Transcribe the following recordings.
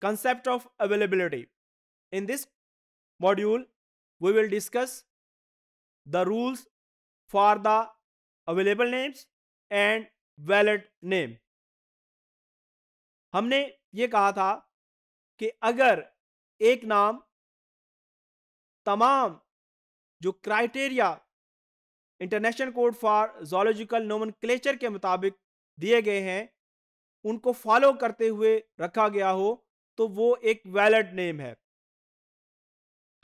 concept of availability. In this module, we will discuss the rules for the available names and valid name. हमने ये कहा था कि अगर एक नाम तमाम जो criteria international code for zoological nomen के मुताबिक दिए गए हैं उनको फॉलो करते हुए रखा गया हो तो वो एक वैलिड नेम है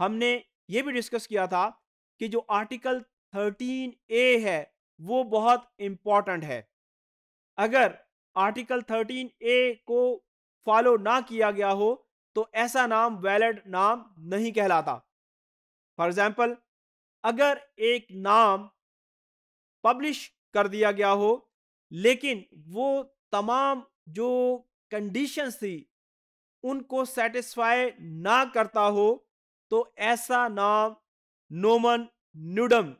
हमने ये भी डिस्कस किया था कि जो आर्टिकल 13 ए है वो बहुत इम्पॉर्टेंट है अगर आर्टिकल 13 ए को फॉलो ना किया गया हो तो ऐसा नाम वैलिड नाम नहीं कहलाता फॉर एग्जाम्पल अगर एक नाम पब्लिश कर दिया गया हो लेकिन वो तमाम जो कंडीशन थी उनको सेटिस्फाई ना करता हो तो ऐसा नाम नोमन न्यूडम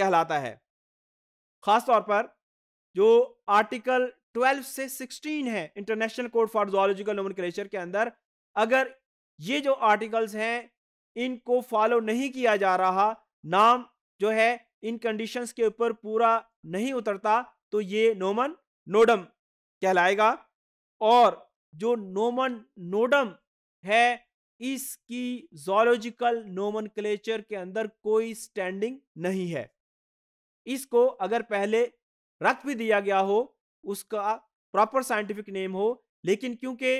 कहलाता है खासतौर पर जो आर्टिकल 12 से 16 है international code for zoological nomenclature के अंदर अगर ये जो आर्टिकल्स हैं इनको फॉलो नहीं किया जा रहा नाम जो है इन कंडीशंस के ऊपर पूरा नहीं उतरता तो ये नोमन नोडम कहलाएगा और जो नोमन नोडम है इसकी जोलॉजिकल नोमन के अंदर कोई स्टैंडिंग नहीं है इसको अगर पहले रख भी दिया गया हो उसका प्रॉपर साइंटिफिक नेम हो लेकिन क्योंकि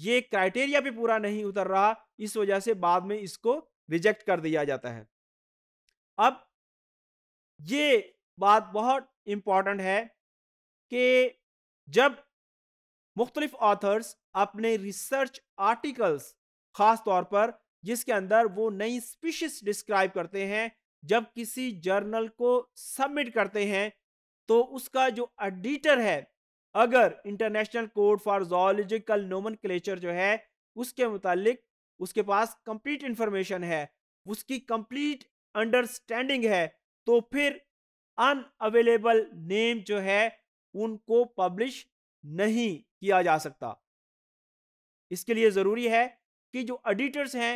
ये क्राइटेरिया भी पूरा नहीं उतर रहा इस वजह से बाद में इसको रिजेक्ट कर दिया जाता है अब ये बात बहुत इंपॉर्टेंट है कि जब मुख्तलिफ ऑथर्स अपने रिसर्च आर्टिकल्स ख़ास तौर पर जिसके अंदर वो नई स्पीशीज डिस्क्राइब करते हैं जब किसी जर्नल को सबमिट करते हैं तो उसका जो एडिटर है अगर international code for zoological nomen जो है उसके मुतालिक उसके पास कंप्लीट इंफॉर्मेशन है उसकी कंप्लीट अंडरस्टैंडिंग है तो फिर अन अवेलेबल नेम जो है उनको पब्लिश नहीं किया जा सकता इसके लिए ज़रूरी है कि जो ऑडिटर्स हैं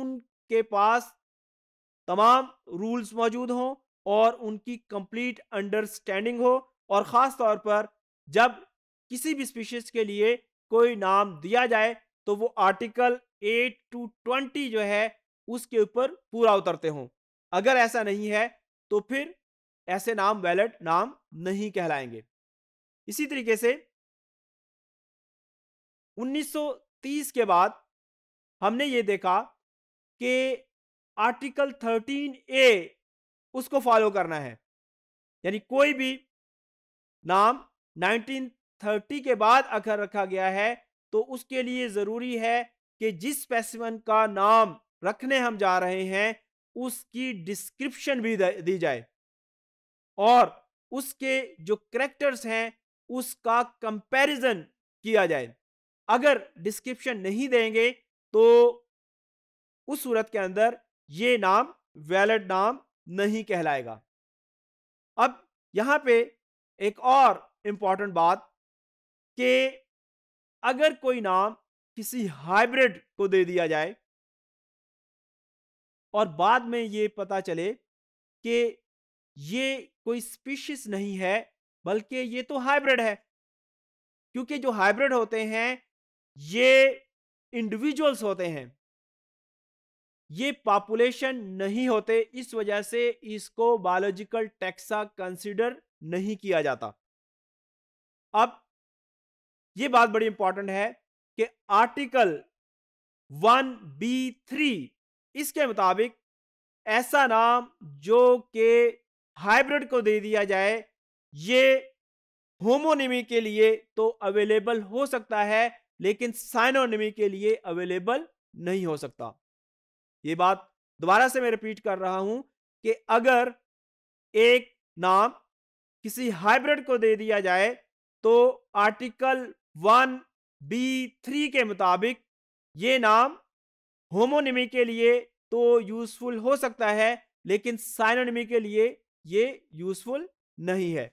उनके पास तमाम रूल्स मौजूद हों और उनकी कंप्लीट अंडरस्टैंडिंग हो और ख़ास तौर पर जब किसी भी स्पीशीज़ के लिए कोई नाम दिया जाए तो वो आर्टिकल एट टू ट्वेंटी जो है उसके ऊपर पूरा उतरते हों अगर ऐसा नहीं है तो फिर ऐसे नाम वैलिड नाम नहीं कहलाएंगे इसी तरीके से 1930 के बाद हमने ये देखा कि आर्टिकल 13 ए उसको फॉलो करना है यानी कोई भी नाम 1930 के बाद अगर रखा गया है तो उसके लिए ज़रूरी है कि जिस स्पेसिमन का नाम रखने हम जा रहे हैं उसकी डिस्क्रिप्शन भी दी जाए और उसके जो करेक्टर्स हैं उसका कंपैरिजन किया जाए अगर डिस्क्रिप्शन नहीं देंगे तो उस सूरत के अंदर ये नाम वैलिड नाम नहीं कहलाएगा अब यहां पे एक और इंपॉर्टेंट बात कि अगर कोई नाम किसी हाइब्रिड को दे दिया जाए और बाद में ये पता चले कि ये कोई स्पीशीज नहीं है बल्कि ये तो हाइब्रिड है क्योंकि जो हाइब्रिड होते हैं ये इंडिविजुअल्स होते हैं ये पॉपुलेशन नहीं होते इस वजह से इसको बायोलॉजिकल टैक्सा कंसिडर नहीं किया जाता अब ये बात बड़ी इंपॉर्टेंट है कि आर्टिकल वन बी थ्री इसके मुताबिक ऐसा नाम जो कि हाइब्रिड को दे दिया जाए ये होमोनिमी के लिए तो अवेलेबल हो सकता है लेकिन साइनोनिमी के लिए अवेलेबल नहीं हो सकता ये बात दोबारा से मैं रिपीट कर रहा हूं कि अगर एक नाम किसी हाइब्रिड को दे दिया जाए तो आर्टिकल वन बी थ्री के मुताबिक ये नाम होमोनिमी के लिए तो यूजफुल हो सकता है लेकिन साइनोनिमी के लिए ये यूजफुल नहीं है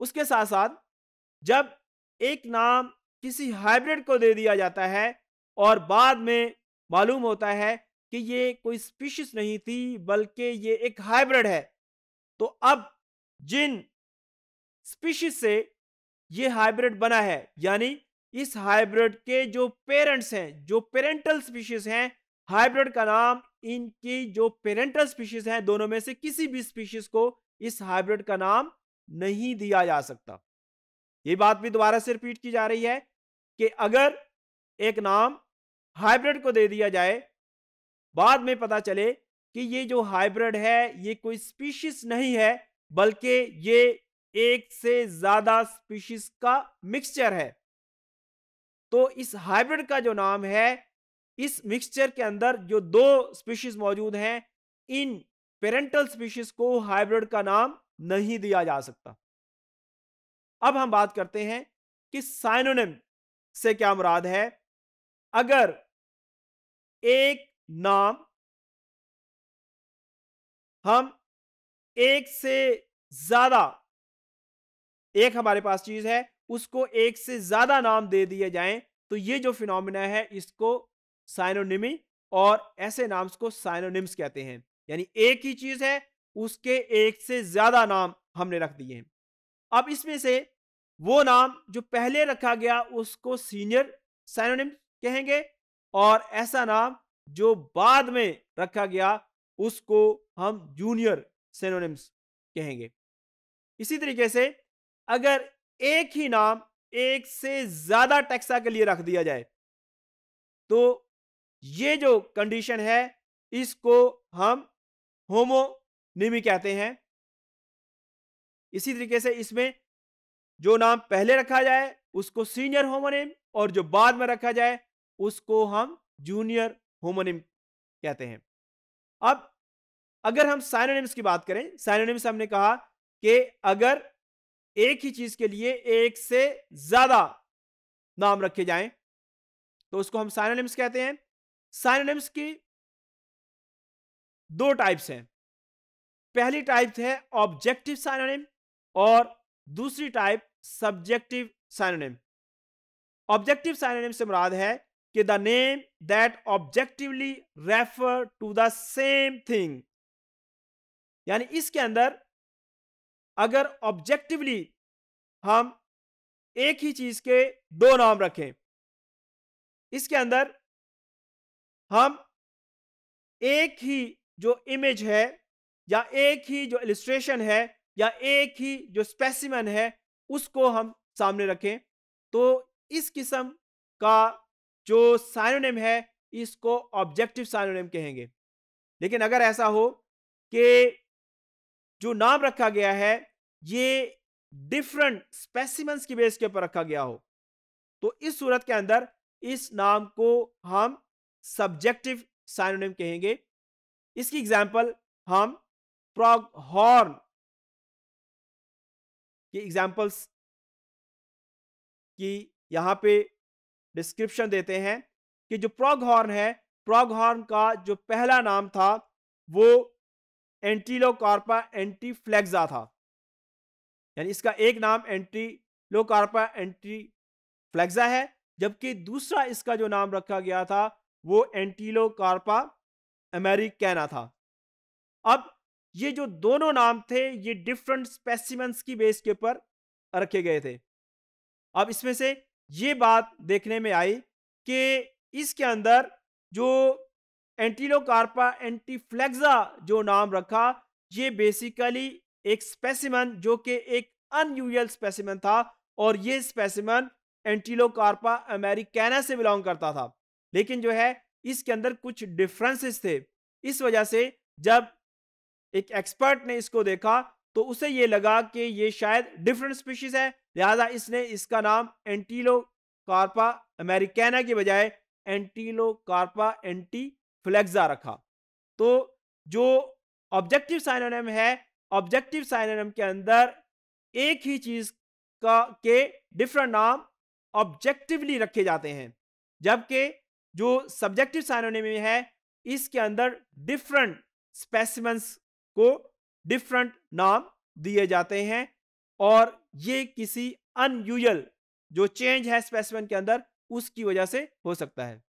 उसके साथ साथ जब एक नाम किसी हाइब्रिड को दे दिया जाता है और बाद में मालूम होता है कि ये कोई स्पीशीज नहीं थी बल्कि ये एक हाइब्रिड है तो अब जिन स्पीशीज से ये हाइब्रिड बना है यानी इस हाइब्रिड के जो पेरेंट्स हैं जो पेरेंटल स्पीशीज हैं हाइब्रिड का नाम इनकी जो पेरेंटल स्पीशीज हैं दोनों में से किसी भी स्पीशीज को इस हाइब्रिड का नाम नहीं दिया जा सकता ये बात भी दोबारा से रिपीट की जा रही है कि अगर एक नाम हाइब्रिड को दे दिया जाए बाद में पता चले कि ये जो हाइब्रिड है ये कोई स्पीशीज नहीं है बल्कि ये एक से ज्यादा स्पीशीज का मिक्सचर है तो इस हाइब्रिड का जो नाम है इस मिक्सचर के अंदर जो दो स्पीशीज मौजूद हैं इन पेरेंटल स्पीशीज को हाइब्रिड का नाम नहीं दिया जा सकता अब हम बात करते हैं कि साइनोनिम से क्या मुराद है अगर एक नाम हम एक से ज्यादा एक हमारे पास चीज है उसको एक से ज्यादा नाम दे दिए जाएं तो ये जो फिनोमिना है इसको साइनोनिमी और ऐसे नाम्स को साइनोनिम्स कहते हैं यानी एक ही चीज है उसके एक से ज्यादा नाम हमने रख दिए हैं अब इसमें से वो नाम जो पहले रखा गया उसको सीनियर सैनोनिम कहेंगे और ऐसा नाम जो बाद में रखा गया उसको हम जूनियर सेनोनिम्स कहेंगे इसी तरीके से अगर एक ही नाम एक से ज्यादा टैक्सा के लिए रख दिया जाए तो ये जो कंडीशन है इसको हम होमोनिमी कहते हैं इसी तरीके से इसमें जो नाम पहले रखा जाए उसको सीनियर होमोनिम और जो बाद में रखा जाए उसको हम जूनियर होमोनिम कहते हैं अब अगर हम साइनोनिम्स की बात करें साइनोनिम्स हमने कहा कि अगर एक ही चीज के लिए एक से ज्यादा नाम रखे जाएं तो उसको हम साइनोनिम्स कहते हैं साइनोनिम्स की दो टाइप्स हैं पहली टाइप है ऑब्जेक्टिव साइनोनिम और दूसरी type subjective synonym objective synonym से मुराद है कि the name that objectively refer to the same thing यानी इसके अंदर अगर ऑब्जेक्टिवली हम एक ही चीज के दो नाम रखें इसके अंदर हम एक ही जो इमेज है या एक ही जो इलिस्ट्रेशन है या एक ही जो स्पेसिमन है उसको हम सामने रखें तो इस किस्म का जो साइनोनिम है इसको ऑब्जेक्टिव साइनोनिम कहेंगे लेकिन अगर ऐसा हो कि जो नाम रखा गया है ये डिफरेंट स्पेसिमेंस की बेस के ऊपर रखा गया हो तो इस सूरत के अंदर इस नाम को हम सब्जेक्टिव साइनोनिम कहेंगे इसकी एग्जांपल हम प्रॉग हॉर्न कि एग्जाम्पल्स की यहाँ पे डिस्क्रिप्शन देते हैं कि जो प्रॉग हॉर्न है प्रॉग हॉर्न का जो पहला नाम था वो एंटीलोकार्पा एंटी फ्लैक्सा था यानी इसका एक नाम एंटीलोकार्पा एंटी फ्लैक्सा है जबकि दूसरा इसका जो नाम रखा गया था वो एंटीलोकार्पा अमेरिकैना था अब ये जो दोनों नाम थे ये डिफरेंट स्पेसिमेंस की बेस के ऊपर रखे गए थे अब इसमें से ये बात देखने में आई कि इसके अंदर जो एंटीलोकार्पा एंटीफ्लेक्सा जो नाम रखा ये बेसिकली एक स्पेसिमन जो कि एक अनयूजल स्पेसिमन था और ये स्पेसिमन एंटीलोकार्पा अमेरिकाना से बिलोंग करता था लेकिन जो है इसके अंदर कुछ डिफरेंसेस थे इस वजह से जब एक एक्सपर्ट ने इसको देखा तो उसे ये लगा कि ये शायद डिफरेंट स्पीशीज है लिहाजा इसने इसका नाम एंटीलो कार्पा अमेरिकाना के बजाय एंटीलो कार्पा एंटी फ्लेक्सा रखा तो जो ऑब्जेक्टिव साइनोनिम है ऑब्जेक्टिव साइनोनिम के अंदर एक ही चीज का के डिफरेंट नाम ऑब्जेक्टिवली रखे जाते हैं जबकि जो सब्जेक्टिव साइनोनिम है इसके अंदर डिफरेंट स्पेसिमेंस को डिफरेंट नाम दिए जाते हैं और ये किसी अनयूजल जो चेंज है स्पेसिफिन के अंदर उसकी वजह से हो सकता है